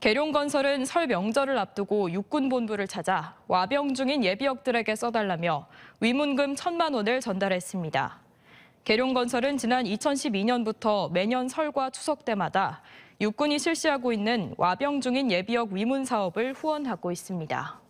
계룡건설은 설 명절을 앞두고 육군본부를 찾아 와병 중인 예비역들에게 써달라며 위문금 천만 원을 전달했습니다. 계룡건설은 지난 2012년부터 매년 설과 추석 때마다 육군이 실시하고 있는 와병 중인 예비역 위문 사업을 후원하고 있습니다.